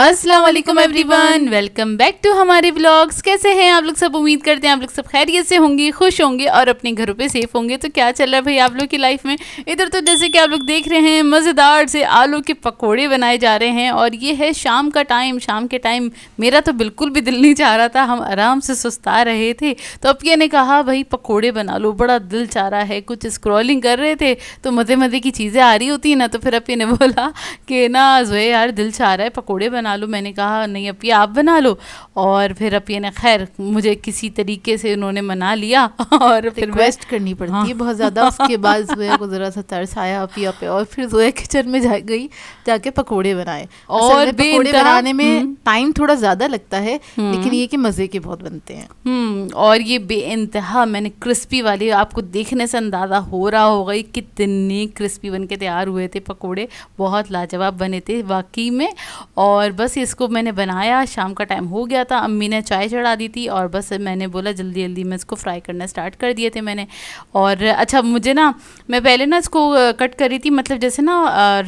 अस्सलाम वालेकुम everyone welcome back to हमारे ब्लॉग्स कैसे हैं आप लोग सब उम्मीद करते हैं आप लोग सब खैरियत से होंगे खुश होंगे और अपने घरों पे सेफ होंगे तो क्या चल रहा है भाई आप लोग की लाइफ में इधर तो जैसे कि आप लोग देख रहे हैं मज़ेदार से आलू के पकोड़े बनाए जा रहे हैं और ये है शाम का टाइम शाम के टाइम मेरा तो बिल्कुल भी दिल नहीं चाह रहा था हम आराम से सुस्ता रहे थे तो अपिया ने कहा भाई पकौड़े बना लो बड़ा दिल चाह रहा है कुछ स्क्रॉलिंग कर रहे थे तो मज़े मज़े की चीज़ें आ रही होती हैं ना तो फिर अपिया ने बोला कि ना जो यार दिल चाह रहा है पकौड़े बना बना लो मैंने कहा नहीं अपी आप बना लो और फिर अपी ने खैर मुझे किसी तरीके से उन्होंने मना लिया और फिर रिक्वेस्ट करनी पड़ती हाँ। है बहुत ज़्यादा उसके बाद जोया को ज़रा सा तरस आया अपी पे और फिर जोया किचन में जा गई जाके पकौड़े बनाए और पकौड़े बनाने में टाइम हम्म। थोड़ा ज़्यादा लगता है हम्म। लेकिन ये कि मज़े के बहुत बनते हैं हम्म, और ये बे मैंने क्रिस्पी वाले आपको देखने से अंदाज़ा हो रहा होगा ये कितने क्रिस्पी बन के तैयार हुए थे पकौड़े बहुत लाजवाब बने थे वाकई में और और बस इसको मैंने बनाया शाम का टाइम हो गया था अम्मी ने चाय चढ़ा दी थी और बस मैंने बोला जल्दी जल्दी मैं इसको फ्राई करना स्टार्ट कर दिए थे मैंने और अच्छा मुझे ना मैं पहले ना इसको कट करी थी मतलब जैसे ना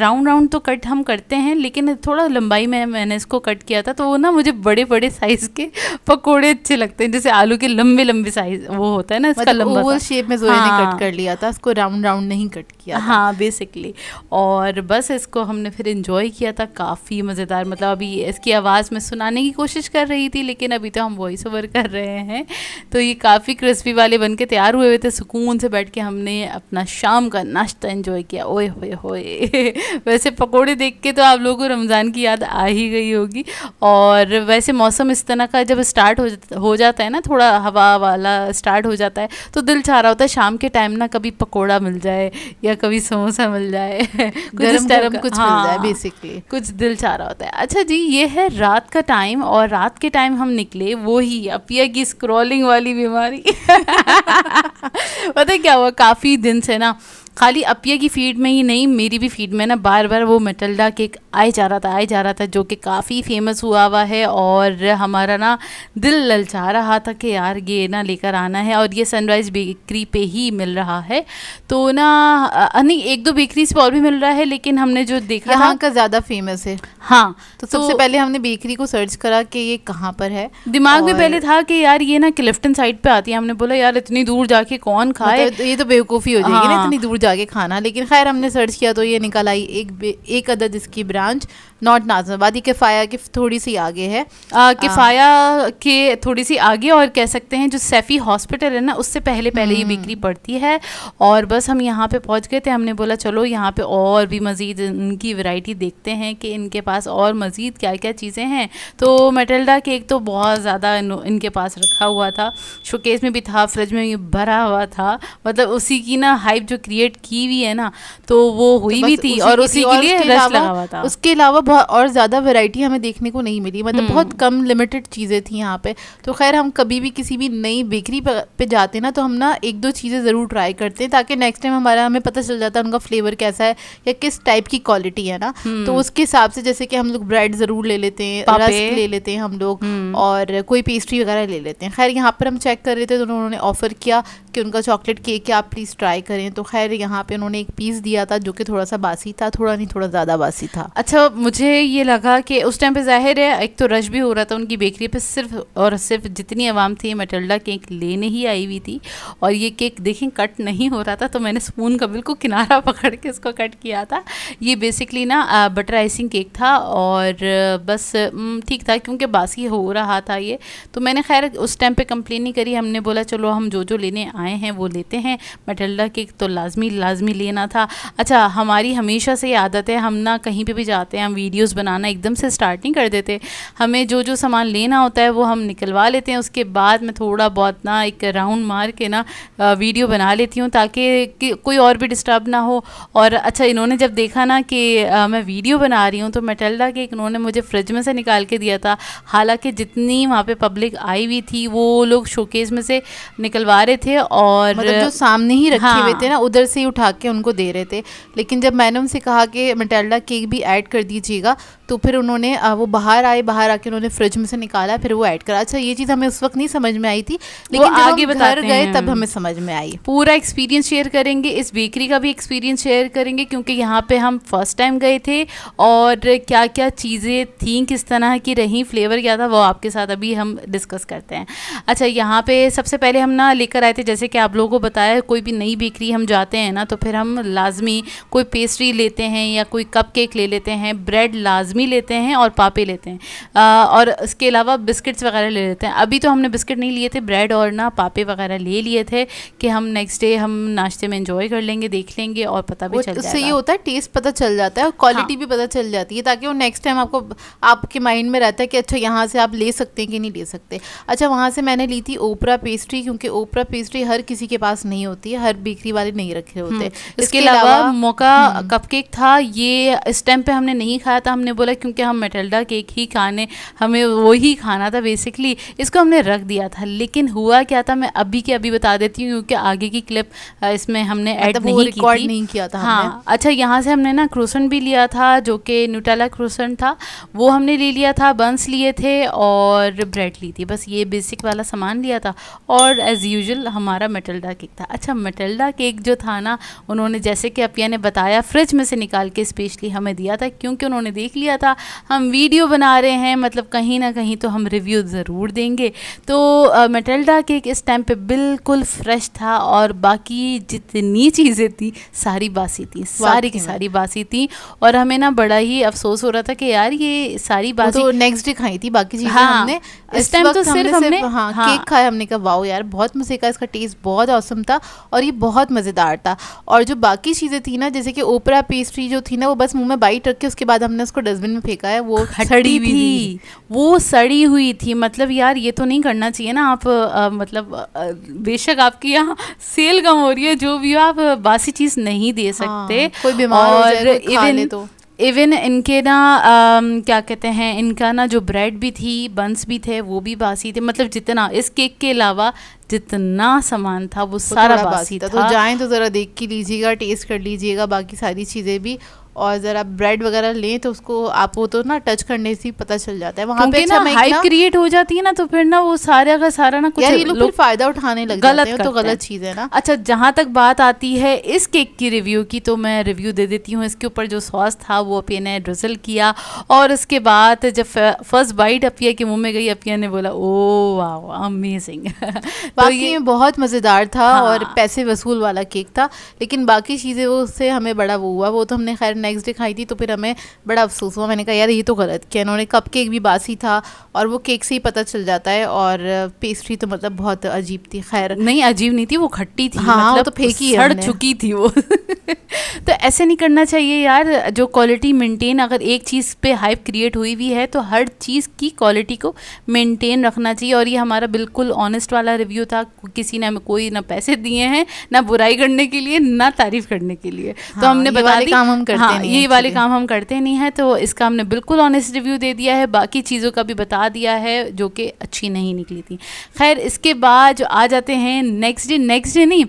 राउंड राउंड तो कट हम करते हैं लेकिन थोड़ा लंबाई में मैंने इसको कट किया था तो वो ना मुझे बड़े बड़े साइज़ के पकौड़े अच्छे लगते हैं जैसे आलू के लंबे लंबे साइज़ वो होता है ना इसका मतलब लंबा शेप में जो हाँ। ने कट कर लिया था इसको राउंड राउंड नहीं कट किया हाँ बेसिकली और बस इसको हमने फिर इंजॉय किया था काफ़ी मज़ेदार मतलब अभी इसकी आवाज़ में सुनाने की कोशिश कर रही थी लेकिन अभी तो हम वॉइस ओवर कर रहे हैं तो ये काफ़ी क्रिस्पी वाले बन के तैयार हुए हुए थे सुकून से बैठ के हमने अपना शाम का नाश्ता इन्जॉय किया ओए होए होए वैसे पकौड़े देख के तो आप लोगों को रमज़ान की याद आ ही गई होगी और वैसे मौसम इस तरह का जब स्टार्ट हो जाता हो जाता है ना थोड़ा हवा वाला स्टार्ट हो जाता है तो दिल चाह रहा होता है शाम के टाइम ना कभी पकौड़ा मिल जाए या कभी समोसा मिल जाए कुछ गरम कुछ हाँ, मिल जाए बेसिकली हाँ, कुछ दिल चाह रहा होता है अच्छा जी ये है रात का टाइम और रात के टाइम हम निकले वो ही अपिया की स्क्रॉलिंग वाली बीमारी पता क्या हुआ काफ़ी दिन से ना खाली अपिया की फीड में ही नहीं मेरी भी फीड में ना बार बार वो मेटल्डा केक आए जा रहा था आए जा रहा था जो कि काफ़ी फेमस हुआ हुआ है और हमारा ना दिल ललचा रहा था कि यार ये ना लेकर आना है और ये सनराइज़ बेकरी पे ही मिल रहा है तो ना नहीं एक दो बेकरीज पर और भी मिल रहा है लेकिन हमने जो देखा यहाँ का ज़्यादा फेमस है हाँ तो, तो सबसे पहले हमने बेकरी को सर्च करा कि ये कहाँ पर है दिमाग और... में पहले था कि यार ये ना क्लिफ्टन साइड पे आती है हमने बोला यार इतनी दूर जाके कौन खाए मतलब ये तो बेवकूफ़ी हो जाएगी ना इतनी दूर जाके खाना लेकिन खैर हमने सर्च किया तो ये निकल आई एक एक अदद इसकी ब्रांच नॉट नाजमाबादी किफ़ाया की थोड़ी सी आगे है किफ़ाया के थोड़ी सी आगे और कह सकते हैं जो सैफ़ी हॉस्पिटल है ना उससे पहले पहले ये बेकरी हम्म। पड़ती है और बस हम यहाँ पे पहुँच गए थे हमने बोला चलो यहाँ पे और भी मज़ीद इनकी वैरायटी देखते हैं कि इनके पास और मज़ीद क्या क्या चीज़ें हैं तो मेटल्डा केक तो बहुत ज़्यादा इनके पास रखा हुआ था शोकेस में भी था फ्रिज में भरा हुआ था मतलब उसी की ना हाइप जो क्रिएट की हुई है ना तो वो तो हुई भी थी और उसी के लिए उसके अलावा बहुत और ज़्यादा वैरायटी हमें देखने को नहीं मिली मतलब बहुत हम्म। कम लिमिटेड चीज़ें थी यहाँ पे तो खैर हम कभी भी किसी भी नई बेकरी पे जाते ना तो हम ना एक दो चीज़ें ज़रूर ट्राई करते हैं ताकि नेक्स्ट टाइम हमारा हमें पता चल जाता है उनका फ्लेवर कैसा है या किस टाइप की क्वालिटी है ना तो हम्म। उसके हिसाब से जैसे कि हम लोग ब्रेड ज़रूर ले लेते हैं रस्क ले लेते हैं हम लोग हम्म। और कोई पेस्ट्री वगैरह ले लेते हैं खैर यहाँ पर हम चेक कर रहे थे तो उन्होंने ऑफ़र किया कि उनका चॉकलेट केक आप प्लीज़ ट्राई करें तो खैर यहाँ पे उन्होंने एक पीस दिया था जो कि थोड़ा सा बासी था थोड़ा नहीं थोड़ा ज़्यादा बासी था अच्छा मुझे ये लगा कि उस टाइम पे जाहिर है एक तो रश भी हो रहा था उनकी बेकरी पे सिर्फ और सिर्फ जितनी आवाम थी मटल्डा केक लेने ही आई हुई थी और ये केक देखें कट नहीं हो रहा था तो मैंने स्पून का बिल्कुल किनारा पकड़ के इसको कट किया था ये बेसिकली ना बटर आइसिंग केक था और बस ठीक था क्योंकि बासी हो रहा था ये तो मैंने खैर उस टाइम पर कंप्लेन नहीं करी हमने बोला चलो हम जो जो लेने आए हैं वो लेते हैं मटल्डा केक तो लाजमी लाजमी लेना था अच्छा हमारी हमेशा से आदत है हम ना कहीं पर भी जाते हैं हम वीडियोस बनाना एकदम से स्टार्ट नहीं कर देते हमें जो जो सामान लेना होता है वो हम निकलवा लेते हैं उसके बाद मैं थोड़ा बहुत ना एक राउंड मार के ना वीडियो बना लेती हूँ ताकि कोई और भी डिस्टर्ब ना हो और अच्छा इन्होंने जब देखा ना कि मैं वीडियो बना रही हूँ तो टल केक इन्होंने मुझे फ्रिज में से निकाल के दिया था हालांकि जितनी वहाँ पर पब्लिक आई हुई थी वो लोग शोकेस में से निकलवा रहे थे और मतलब जो सामने ही रखे हुए थे हाँ। ना उधर से ही उठा के उनको दे रहे थे लेकिन जब मैंने उनसे कहा कि मेटेल्डा केक भी ऐड कर दीजिए दीजिएगा तो फिर उन्होंने वो बाहर आए बाहर आके उन्होंने फ्रिज में से निकाला फिर वो ऐड करा अच्छा ये चीज़ हमें उस वक्त नहीं समझ में आई थी लेकिन आगे बता गए तब हमें समझ में आई पूरा एक्सपीरियंस शेयर करेंगे इस बेकरी का भी एक्सपीरियंस शेयर करेंगे क्योंकि यहाँ पर हम फर्स्ट टाइम गए थे और क्या क्या चीज़ें थी किस तरह की रहीं फ्लेवर क्या था वो आपके साथ अभी हम डिस्कस करते हैं अच्छा यहाँ पे सबसे पहले हम ना लेकर आए थे जैसे कि आप लोगों को बताया कोई भी नई बेकरी हम जाते हैं ना तो फिर हम लाजमी कोई पेस्ट्री लेते हैं या कोई कप केक ले लेते हैं ब्रेड ब्रेड लाजमी लेते हैं और पापे लेते हैं आ, और इसके अलावा बिस्किट्स वगैरह ले लेते हैं अभी तो हमने बिस्किट नहीं लिए थे ब्रेड और ना पापे वगैरह ले लिए थे कि हम नेक्स्ट डे हम नाश्ते में इंजॉय कर लेंगे देख लेंगे और पता भी चल उससे ये होता है टेस्ट पता चल जाता है और क्वालिटी हाँ। भी पता चल जाती है ताकि वो नेक्स्ट टाइम आपको आपके माइंड में रहता है कि अच्छा यहाँ से आप ले सकते हैं कि नहीं ले सकते अच्छा वहाँ से मैंने ली थी ओपरा पेस्ट्री क्योंकि ओपरा पेस्ट्री हर किसी के पास नहीं होती है हर बेकरी वाले नहीं रखे होते हम्म। इसके अलावा मौका कपकेक हम्म। था ये इस टाइम पे हमने नहीं खाया खाया था तो हमने बोला क्योंकि हम मेटल्डा केक ही खाने हमें वही खाना था बेसिकली इसको हमने रख दिया था लेकिन हुआ क्या था मैं अभी के अभी बता देती हूँ क्योंकि आगे की क्लिप इसमें हमने ऐड मतलब नहीं की थी। नहीं किया था हाँ हमने। अच्छा यहाँ से हमने ना क्रोसन भी लिया था जो कि न्यूटाला क्रोसन था वो हमने ले लिया था बंस लिए थे और ब्रेड ली थी बस ये बेसिक वाला सामान लिया था और एज़ यूजल हमारा मेटल्डा केक था अच्छा मेटल्डा केक जो था ना उन्होंने जैसे कि अपिया ने बताया फ्रिज में से निकाल के स्पेशली हमें दिया था क्योंकि उन्होंने उन्होंने देख लिया था हम वीडियो बना रहे हैं मतलब कहीं ना कहीं तो हम रिव्यू ज़रूर देंगे तो मेटेल्डा केक इस टाइम पे बिल्कुल फ्रेश था और बाकी जितनी चीज़ें थी सारी बासी थी सारी की सारी बासी थी और हमें ना बड़ा ही अफसोस हो रहा था कि यार ये सारी तो बासी तो नेक्स्ट डे खाई थी बाकी चीज़ें हाँ, हमने इस टाइम तो सिर्फ हमने हाँ, हाँ केक खाया हमने कहा वाओ यार बहुत मज़े का इसका टेस्ट बहुत औसम था और ये बहुत मज़ेदार था और जो बाकी चीज़ें थी ना जैसे कि ओपरा पेस्ट्री जो थी ना वो बस मुंह में बाइट रख के उसके बाद हम हमने उसको डस्टबिन में फेंका है वो सड़ी हुई थी वो सड़ी हुई थी मतलब यार ये तो नहीं करना चाहिए ना आप आ, मतलब आ, बेशक आपकी यहाँ सेल कम हो रही है जो भी हो आप बासी चीज़ नहीं दे हाँ, सकते हाँ, कोई बीमार इवन तो इवन तो। इनके ना आ, क्या कहते हैं इनका ना जो ब्रेड भी थी बंस भी थे वो भी बासी थे मतलब जितना इस केक के अलावा जितना सामान था वो सारा तो बासी था तो जाएं तो ज़रा देख के लीजिएगा टेस्ट कर लीजिएगा बाकी सारी चीज़ें भी और ज़रा ब्रेड वगैरह लें तो उसको आप वो तो ना टच करने से पता चल जाता है वहाँ पे अच्छा ना हाइप क्रिएट हो जाती है ना तो फिर ना वो सारे का सारा ना कुछ लोग फायदा उठाने लग गलत जाते तो गलत चीज़ है ना अच्छा जहाँ तक बात आती है इस केक की रिव्यू की तो मैं रिव्यू दे देती हूँ इसके ऊपर जो सॉस था वो अपिया ने ड्रिजल किया और उसके बाद जब फर्स्ट बाइट अपिया के मुँह में गई अपिया ने बोला ओ वाह अमेजिंग तो बाकी में बहुत मज़ेदार था हाँ। और पैसे वसूल वाला केक था लेकिन बाकी चीज़ें वो उससे हमें बड़ा वो हुआ वो तो हमने खैर नेक्स्ट डे खाई थी तो फिर हमें बड़ा अफसोस हुआ मैंने कहा यार ये तो गलत किया इन्होंने कप केक भी बासी था और वो केक से ही पता चल जाता है और पेस्ट्री तो मतलब बहुत अजीब थी खैर नहीं अजीब नहीं थी वो खट्टी थी हाँ मतलब तो फेंकी हट चुकी थी वो तो ऐसे नहीं करना चाहिए यार जो क्वालिटी मेंटेन अगर एक चीज़ पे हाइप क्रिएट हुई हुई है तो हर चीज़ की क्वालिटी को मेंटेन रखना चाहिए और ये हमारा बिल्कुल ऑनेस्ट वाला रिव्यू था किसी ने हमें कोई ना पैसे दिए हैं ना बुराई करने के लिए ना तारीफ करने के लिए तो हाँ, तो हमने बता दी काम हम करते हाँ, नहीं ये वाले काम हम करते नहीं हैं तो इसका हमने बिल्कुल ऑनेस्ट रिव्यू दे दिया है बाकी चीज़ों का भी बता दिया है जो कि अच्छी नहीं निकली थी खैर इसके बाद जो आ जाते हैं नेक्स्ट डे नेक्स्ट डे नहीं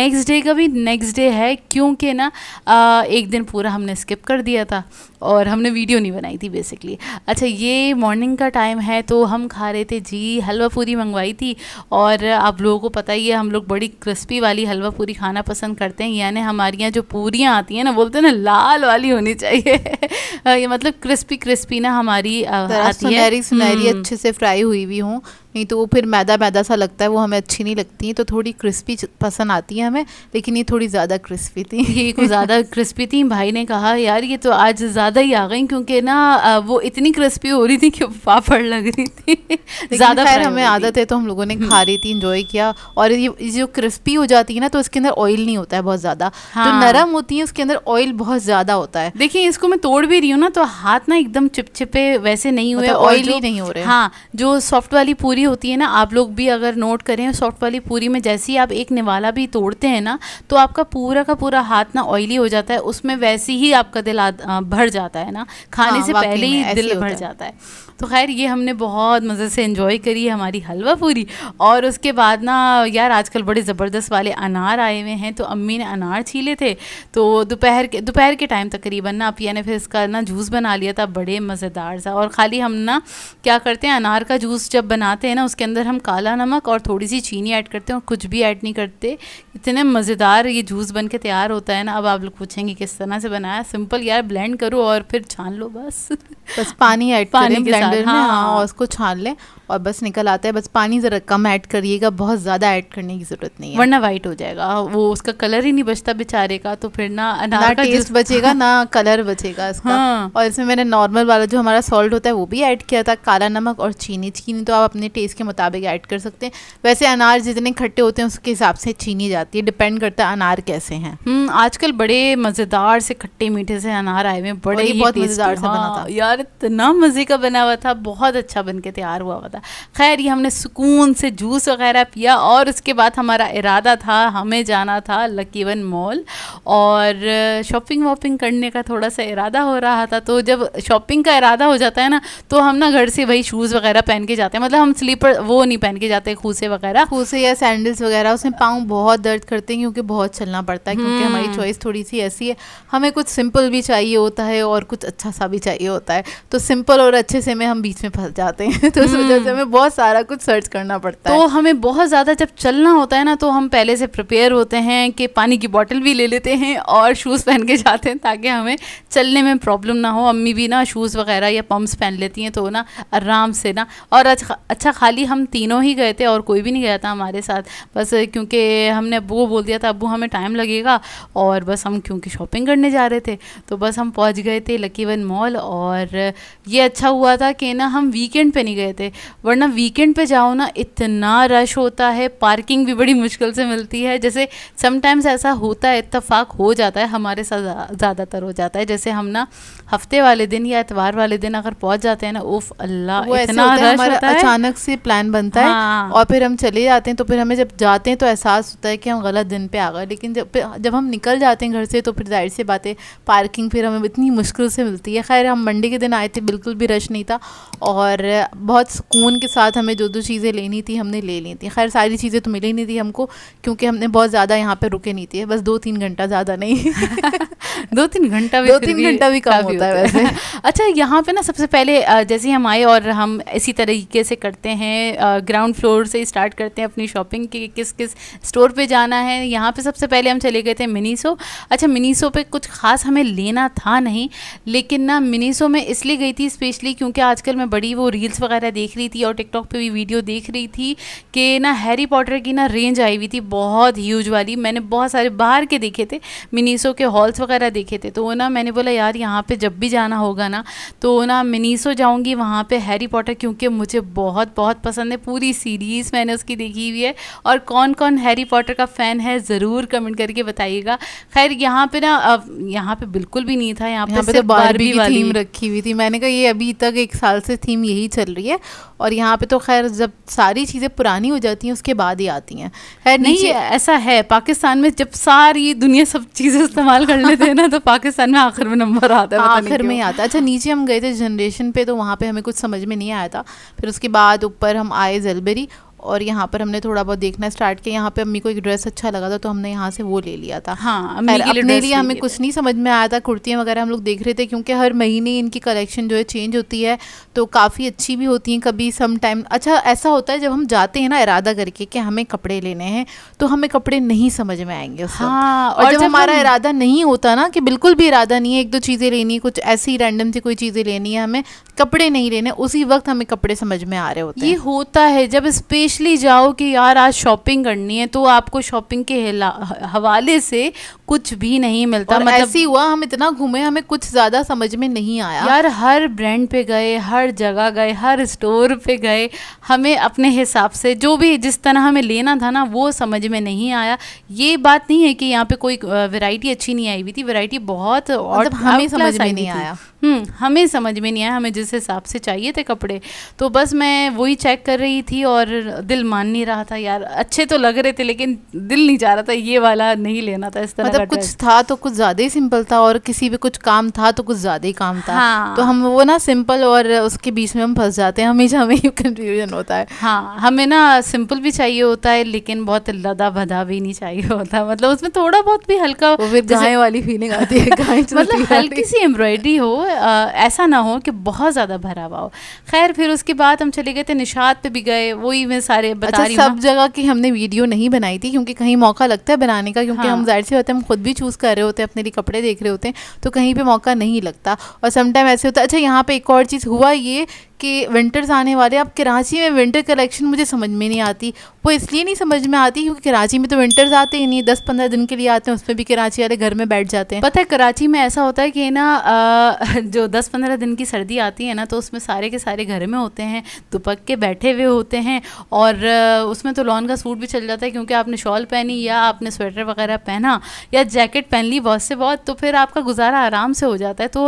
नेक्स्ट डे का भी नेक्स्ट डे है क्योंकि ना एक दिन पूरा हमने स्किप कर दिया था और हमने वीडियो नहीं बनाई थी बेसिकली अच्छा ये मॉर्निंग का टाइम है तो हम खा रहे थे जी हलवा पूरी मंगवाई थी और आप लोगों को पता ही है हम लोग बड़ी क्रिस्पी वाली हलवा पूरी खाना पसंद करते हैं यानी हमारे यहाँ जो पूरियाँ आती हैं ना बोलते हैं ना लाल वाली होनी चाहिए ये मतलब क्रिस्पी क्रिस्पी ना हमारी आती है सुनहरी हम्म। अच्छे से फ्राई हुई हुई हूँ नहीं तो वो फिर मैदा मैदा सा लगता है वो हमें अच्छी नहीं लगती है तो थोड़ी क्रिस्पी पसंद आती है हमें लेकिन ये थोड़ी ज़्यादा क्रिस्पी थी ये कुछ ज़्यादा क्रिस्पी थी भाई ने कहा यार ये तो आज ज़्यादा ही आ गई क्योंकि ना वो इतनी क्रिस्पी हो रही थी कि पापड़ लग रही थी ज़्यादा खैर हमें आदत है तो हम लोगों ने हम्म। खा रही थी इंजॉय किया और ये जो क्रिस्पी हो जाती है ना तो उसके अंदर ऑयल नहीं होता है बहुत ज़्यादा जो हाँ। नरम होती है उसके अंदर ऑयल बहुत ज़्यादा होता है देखिए इसको मैं तोड़ भी रही हूँ ना तो हाथ ना एकदम चिपचिपे वैसे नहीं हुए ऑयल मतलब ही नहीं हो रहे हाँ जो सॉफ्ट वाली पूरी पूरी होती है ना आप लोग भी अगर नोट करें सॉफ्ट वाली पूरी में जैसे ही आप एक निवाला भी तोड़ते हैं ना तो आपका पूरा का पूरा हाथ ना ऑयली हो जाता है उसमें वैसे ही आपका दिल भर जाता है ना खाने हाँ, से पहले ही दिल भर जाता है तो खैर ये हमने बहुत मज़े से इन्जॉय करी है हमारी हलवा पूरी और उसके बाद ना यार आजकल बड़े ज़बरदस्त वाले अनार आए हुए हैं तो अम्मी ने अनार छीले थे तो दोपहर के दोपहर के टाइम तकरीबन ना अपिया ने फिर इसका ना जूस बना लिया था बड़े मज़ेदार सा और ख़ाली हम ना क्या करते हैं अनार का जूस जब बनाते हैं ना उसके अंदर हम काला नमक और थोड़ी सी चीनी ऐड करते हैं और कुछ भी ऐड नहीं करते इतने मज़ेदार ये जूस बन के तैयार होता है ना अब आप लोग पूछेंगे किस तरह से बनाया सिंपल यार ब्लेंड करो और फिर छान लो बस बस पानी ऐड करें ब्लेंडर में हाँ, हाँ, हाँ और उसको छान लें और बस निकल आता है बस पानी ज़रा कम ऐड करिएगा बहुत ज़्यादा ऐड करने की ज़रूरत नहीं है वरना वाइट हो जाएगा वो उसका कलर ही नहीं बचता बेचारे का तो फिर ना अनार ना का टेस्ट बचेगा ना कलर बचेगा इसका हाँ। और इसमें मैंने नॉर्मल वाला जो हमारा सॉल्ट होता है वो भी ऐड किया था काला नमक और चीनी चीनी तो आप अपने टेस्ट के मुताबिक ऐड कर सकते हैं वैसे अनार जितने खट्टे होते हैं उसके हिसाब से चीनी जाती है डिपेंड करता है अनार कैसे हैं हम्म, आजकल बड़े मज़ेदार से खट्टे मीठे से अनार आए हुए बड़े ही बहुत मज़ेदार से बना हाँ, था यार इतना मज़े का बना हुआ था बहुत अच्छा बन के तैयार हुआ हुआ था था खैर ये हमने सुकून से जूस वगैरह पिया और उसके बाद हमारा इरादा था हमें जाना था लकीवन मॉल और शॉपिंग वॉपिंग करने का थोड़ा सा इरादा हो रहा था तो जब शॉपिंग का इरादा हो जाता है ना तो हम ना घर से वही शूज़ वगैरह पहन के जाते हैं मतलब हम स्लीपर वो नहीं पहन के जाते खूसे वगैरह खूसे या सैंडल्स वगैरह उसमें पाँव बहुत दर्द करते हैं क्योंकि बहुत चलना पड़ता है क्योंकि हमारी चॉइस हम्म। थोड़ी सी ऐसी है हमें कुछ सिंपल भी चाहिए होता है और कुछ अच्छा सा भी चाहिए होता है तो सिंपल और अच्छे से में हम बीच में फंस जाते हैं तो उस वजह से इसलिए हमें बहुत सारा कुछ सर्च करना पड़ता तो है तो हमें बहुत ज़्यादा जब चलना होता है ना तो हम पहले से प्रिपेयर होते हैं कि पानी की बॉटल भी ले लेते हैं और शूज़ पहन के जाते हैं ताकि हमें चलने में प्रॉब्लम ना हो अम्मी भी ना शूज़ वगैरह या पम्प्स पहन लेती हैं तो ना आराम से ना और अच्छा खाली हम तीनों ही गए थे और कोई भी नहीं गया था हमारे साथ बस क्योंकि हमने अबू को बोल दिया था अबू हमें टाइम लगेगा और बस हम क्योंकि शॉपिंग करने जा रहे थे तो बस हम पहुँच गए थे लकी वन मॉल और ये अच्छा हुआ था कि ना हम वीकेंड पर नहीं गए थे वरना वीकेंड पे जाओ ना इतना रश होता है पार्किंग भी बड़ी मुश्किल से मिलती है जैसे समटाइम्स ऐसा होता है इतफाक़ हो जाता है हमारे साथ ज़्यादातर हो जाता है जैसे हम ना हफ्ते वाले दिन या इतवार वाले दिन अगर पहुंच जाते हैं ना उफ अल्लाह इतना रश होता, है अचानक से प्लान बनता हाँ। है और फिर हम चले जाते हैं तो फिर हमें जब जाते हैं तो एहसास होता है कि हम गलत दिन पे आ गए लेकिन जब जब हम निकल जाते हैं घर से तो फिर जाहिर सी बातें पार्किंग फिर हमें इतनी मुश्किल से मिलती है खैर हम मंडे के दिन आए थे बिल्कुल भी रश नहीं था और बहुत सुकून के साथ हमें जो दो चीज़ें लेनी थी हमने ले ली थी खैर सारी चीज़ें तो मिली नहीं थी हमको क्योंकि हमने बहुत ज़्यादा यहाँ पर रुके नहीं थे बस दो तीन घंटा ज़्यादा नहीं दो तीन घंटा दो तीन घंटा भी कम होता है वैसे अच्छा यहाँ पे ना सबसे पहले जैसे हम आए और हम इसी तरीके से करते हैं ग्राउंड फ्लोर से स्टार्ट करते हैं अपनी शॉपिंग की किस किस स्टोर पे जाना है यहाँ पे सबसे पहले हम चले गए थे मिनीसो अच्छा मिनीसो पे कुछ ख़ास हमें लेना था नहीं लेकिन ना मिनीसो में इसलिए गई थी स्पेशली क्योंकि आजकल मैं बड़ी वो रील्स वगैरह देख रही थी और टिकटॉक पे भी वीडियो देख रही थी कि ना हैरी पॉटर की ना रेंज आई हुई थी बहुत ह्यूज वाली मैंने बहुत सारे बाहर के देखे थे मिनीसो के हॉल्स वगैरह देखे थे तो वो ना मैंने बोला यार यहाँ पे जब भी जाना होगा ना तो ना मिनीसो जाऊंगी वहाँ पे हैरी पॉटर क्योंकि मुझे बहुत बहुत पसंद है पूरी सीरीज़ मैंने उसकी देखी हुई है और कौन कौन हैरी पॉटर का फ़ैन है ज़रूर कमेंट करके बताइएगा खैर यहाँ पे ना अब यहाँ पे बिल्कुल भी नहीं था यहाँ पे, पे तो बारहवीं थीम रखी हुई थी मैंने कहा ये अभी तक एक साल से थीम यही चल रही है और यहाँ पे तो खैर जब सारी चीज़ें पुरानी हो जाती हैं उसके बाद ही आती हैं खैर नहीं ऐसा है पाकिस्तान में जब सारी दुनिया सब चीज़ें इस्तेमाल कर लेते हैं ना तो पाकिस्तान में आखिर में नंबर आता है आखिर में ही आता है अच्छा नीचे हम गए थे जनरेशन पे तो वहाँ पर हमें कुछ समझ में नहीं आया था फिर उसके बाद ऊपर हम आए जलबरी और यहाँ पर हमने थोड़ा बहुत देखना स्टार्ट किया यहाँ पे अम्मी को एक ड्रेस अच्छा लगा था तो हमने यहाँ से वो ले लिया था हाँ अपने लिए हमें कुछ नहीं समझ में आया था कुर्तियाँ वगैरह हम लोग देख रहे थे क्योंकि हर महीने इनकी कलेक्शन जो है चेंज होती है तो काफ़ी अच्छी भी होती हैं कभी सम टाइम अच्छा ऐसा होता है जब हम जाते हैं ना इरादा करके कि हमें कपड़े लेने हैं तो हमें कपड़े नहीं समझ में आएंगे हाँ और जब हमारा इरादा नहीं होता ना कि बिल्कुल भी इरादा नहीं है एक दो चीज़ें लेनी है कुछ ऐसी रैंडम सी कोई चीज़ें लेनी है हमें कपड़े नहीं लेने उसी वक्त हमें कपड़े समझ में आ रहे होते हैं ये होता है जब स्पेस स्पेशली जाओ कि यार आज शॉपिंग करनी है तो आपको शॉपिंग के हवाले से कुछ भी नहीं मिलता और मतलब ऐसी हुआ हम इतना घूमे हमें कुछ ज़्यादा समझ में नहीं आया यार हर ब्रांड पे गए हर जगह गए हर स्टोर पे गए हमें अपने हिसाब से जो भी जिस तरह हमें लेना था ना वो समझ में नहीं आया ये बात नहीं है कि यहाँ पे कोई वैरायटी अच्छी नहीं आई हुई थी वैरायटी बहुत और मतलब हमें समझ में नहीं आया हम्म, हमें समझ में नहीं आया हमें जिस हिसाब से चाहिए थे कपड़े तो बस मैं वही चेक कर रही थी और दिल मान नहीं रहा था यार अच्छे तो लग रहे थे लेकिन दिल नहीं जा रहा था ये वाला नहीं लेना था इस तरह मतलब कुछ था तो कुछ ज़्यादा ही सिंपल था और किसी भी कुछ काम था तो कुछ ज़्यादा ही काम था हाँ। तो हम वो ना सिंपल और उसके बीच में हम फंस जाते हैं हमेशा हमें कंफ्यूजन होता है हाँ हमें ना सिंपल भी चाहिए होता है लेकिन बहुत लदा भदा भी नहीं चाहिए होता मतलब उसमें थोड़ा बहुत भी हल्का गाय वाली फीलिंग आती है मतलब हल्की सी एम्ब्रॉयडरी हो ऐसा ना हो कि बहुत ज़्यादा भरा हुआ हो खैर फिर उसके बाद हम चले गए थे निषाद पे भी गए वही मैं सारे अच्छा, बता अच्छा, रही सब जगह की हमने वीडियो नहीं बनाई थी क्योंकि कहीं मौका लगता है बनाने का क्योंकि हाँ। हम जाहिर सी होते हैं हम खुद भी चूज़ कर रहे होते हैं अपने लिए कपड़े देख रहे होते हैं तो कहीं पर मौका नहीं लगता और समटाइम ऐसे होता है अच्छा यहाँ पे एक और चीज़ हुआ ये कि विंटर्स आने वाले अब कराची में विंटर कलेक्शन मुझे समझ में नहीं आती वो इसलिए नहीं समझ में आती क्योंकि कराची में तो विंटर्स आते ही नहीं दस पंद्रह दिन के लिए आते हैं उसमें भी कराची वाले घर में बैठ जाते हैं पता है कराची में ऐसा होता है कि ना आ, जो दस पंद्रह दिन की सर्दी आती है ना तो उसमें सारे के सारे घर में होते हैं दुपक के बैठे हुए होते हैं और उसमें तो लॉन का सूट भी चल जाता है क्योंकि आपने शॉल पहनी या आपने स्वेटर वगैरह पहना या जैकेट पहन ली बहुत से बहुत तो फिर आपका गुजारा आराम से हो जाता है तो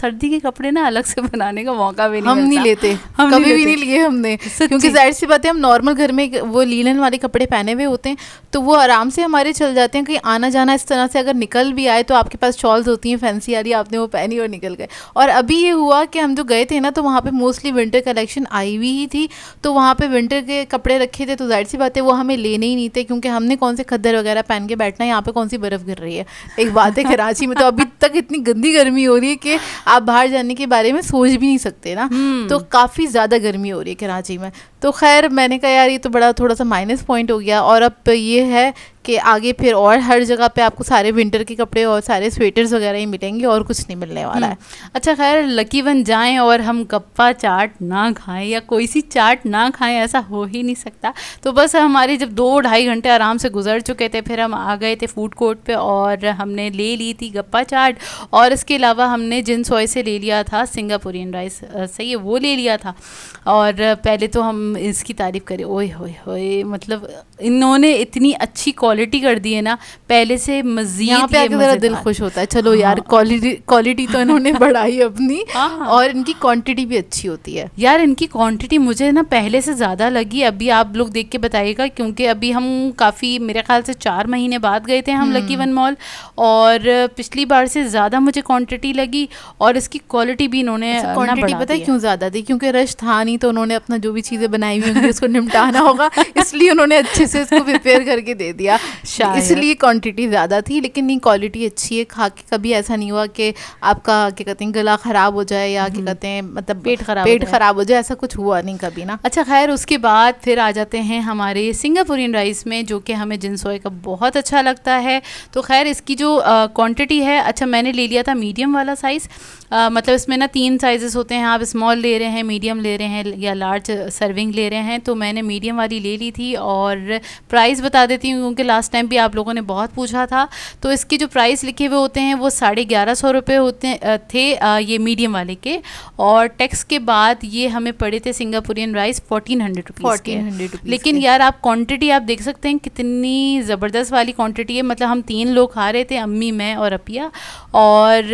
सर्दी के कपड़े ना अलग से बनाने का मौका भी नहीं हम नहीं लिए थे कभी भी नहीं लिए हमने क्योंकि जाहिर सी बात है हम नॉर्मल घर में वो लीलन वाले कपड़े पहने हुए होते हैं तो वो आराम से हमारे चल जाते हैं कहीं आना जाना इस तरह से अगर निकल भी आए तो आपके पास शॉल्स होती हैं फैंसी वाली आपने वो पहनी और निकल गए और अभी ये हुआ कि हम जो गए थे ना तो वहाँ पर मोस्टली विंटर कलेक्शन आई हुई ही थी तो वहाँ पर विंटर के कपड़े रखे थे तो जाहिर सी बात है वो हमें लेने ही नहीं थे क्योंकि हमने कौन से खद्दर वगैरह पहन के बैठना है यहाँ पर कौन सी बर्फ़ गिर रही है एक बात है कराची में तो अभी तक इतनी गंदी गर्मी हो रही है कि आप बाहर जाने के बारे में सोच भी नहीं सकते ना हम्म। तो काफ़ी ज़्यादा गर्मी हो रही है कराची में तो खैर मैंने कहा यार ये तो बड़ा थोड़ा सा माइनस पॉइंट हो गया और अब ये है कि आगे फिर और हर जगह पे आपको सारे विंटर के कपड़े और सारे स्वेटर्स वगैरह ही मिलेंगे और कुछ नहीं मिलने वाला है हम्म। अच्छा खैर लकी वन जाएं और हम गप्पा चाट ना खाएं या कोई सी चाट ना खाएं ऐसा हो ही नहीं सकता तो बस हमारे जब दो ढाई घंटे आराम से गुजर चुके थे फिर हम आ गए थे फूड कोर्ट पर और हमने ले ली थी गप्पा चाट और इसके अलावा हमने जिन सॉय से ले लिया था सिंगापुरियन राइस सही है वो ले लिया था और पहले तो हम इसकी तारीफ़ करें ओए होए होए मतलब इन्होंने इतनी अच्छी क्वालिटी कर दी है ना पहले से मज़ीद पे आके मेरा दिल खुश होता है चलो हाँ। यार क्वालिटी क्वालिटी तो इन्होंने बढ़ाई अपनी हाँ।, हाँ। और इनकी क्वांटिटी भी अच्छी होती है यार इनकी क्वांटिटी मुझे ना पहले से ज़्यादा लगी अभी आप लोग देख के बताइएगा क्योंकि अभी हम काफ़ी मेरे ख्याल से चार महीने बाद गए थे हम लकी वन मॉल और पिछली बार से ज़्यादा मुझे क्वान्टिटी लगी और इसकी क्वालिटी भी इन्होंने क्वान्टिटी अच्छा, पता है क्यों ज़्यादा थी क्योंकि रश था नहीं तो उन्होंने अपना जो भी चीज़ें बनाई हुई होंगी उसको निपटाना होगा इसलिए उन्होंने अच्छे से इसको प्रिपेयर करके दे दिया इसलिए क्वांटिटी ज़्यादा थी लेकिन नहीं क्वालिटी अच्छी है खा के कभी ऐसा नहीं हुआ कि आपका क्या कहते हैं गला ख़राब हो जाए या क्या हम्म। कहते हैं मतलब पेट खराब पेट खराब हो जाए ऐसा कुछ हुआ नहीं कभी ना अच्छा खैर उसके बाद फिर आ जाते हैं हमारे सिंगापुरियन राइस में जो कि हमें जिनसोए का बहुत अच्छा लगता है तो खैर इसकी जो क्वांटिटी है अच्छा मैंने ले लिया था मीडियम वाला साइज़ मतलब इसमें ना तीन साइजेस होते हैं आप स्मॉल ले रहे हैं मीडियम ले रहे हैं या लार्ज सर्विंग कटिंग ले रहे हैं तो मैंने मीडियम वाली ले ली थी और प्राइस बता देती हूँ क्योंकि लास्ट टाइम भी आप लोगों ने बहुत पूछा था तो इसके जो प्राइस लिखे हुए होते हैं वो साढ़े ग्यारह सौ रुपये होते थे ये मीडियम वाले के और टैक्स के बाद ये हमें पड़े थे Singaporean rice fourteen hundred rupees लेकिन यार आप क्वान्टिटी आप देख सकते हैं कितनी ज़बरदस्त वाली क्वान्टिटी है मतलब हम तीन लोग खा रहे थे अम्मी मैं और अपिया और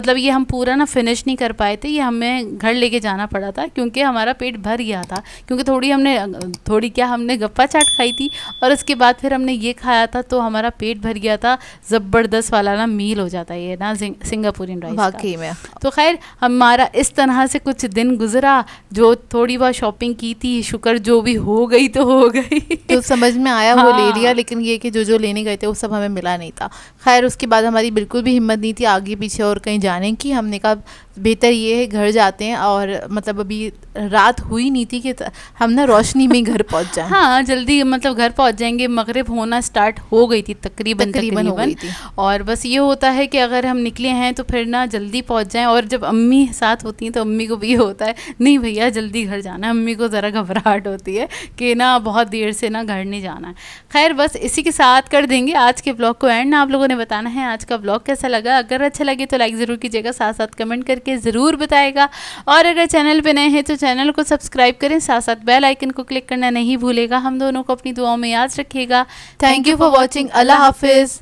मतलब ये हम पूरा ना फिनिश नहीं कर पाए थे ये हमें घर लेके जाना पड़ा था क्योंकि हमारा पेट भर गया किया था क्योंकि थोड़ी हमने थोड़ी क्या हमने गप्पा चाट खाई थी और उसके बाद फिर हमने ये खाया था तो हमारा पेट भर गया था ज़बरदस्त वाला ना मील हो जाता है ये ना सिंगापुरियन राइस बाकी में तो खैर हमारा इस तरह से कुछ दिन गुजरा जो थोड़ी बहुत शॉपिंग की थी शुक्र जो भी हो गई तो हो गई तो समझ में आया हाँ। वो ले लिया लेकिन ये कि जो जो लेने गए थे वो सब हमें मिला नहीं था खैर उसके बाद हमारी बिल्कुल भी हिम्मत नहीं थी आगे पीछे और कहीं जाने की हमने कहा बेहतर ये है घर जाते हैं और मतलब अभी रात हुई नहीं थी कि हम ना रोशनी में घर पहुंच जाए हाँ जल्दी मतलब घर पहुंच जाएंगे मगरब होना स्टार्ट हो गई थी तकरीबन तकरीबन, थी और बस ये होता है कि अगर हम निकले हैं तो फिर ना जल्दी पहुंच जाएं और जब अम्मी साथ होती हैं तो अम्मी को भी होता है नहीं भैया जल्दी घर जाना है अम्मी को ज़रा घबराहट होती है कि ना बहुत देर से ना घर नहीं जाना है खैर बस इसी के साथ कर देंगे आज के ब्लॉग को एंड ना आप लोगों ने बताना है आज का ब्लॉग कैसा लगा अगर अच्छा लगे तो लाइक ज़रूर कीजिएगा साथ साथ कमेंट करके ज़रूर बताएगा और अगर चैनल पर नए हैं तो चैनल को सब्सक्राइब करें साथ साथ बेल आइकन को क्लिक करना नहीं भूलेगा हम दोनों को अपनी दुआओं में याद रखिएगा थैंक यू फॉर वॉचिंग अल्लाह हाफिज़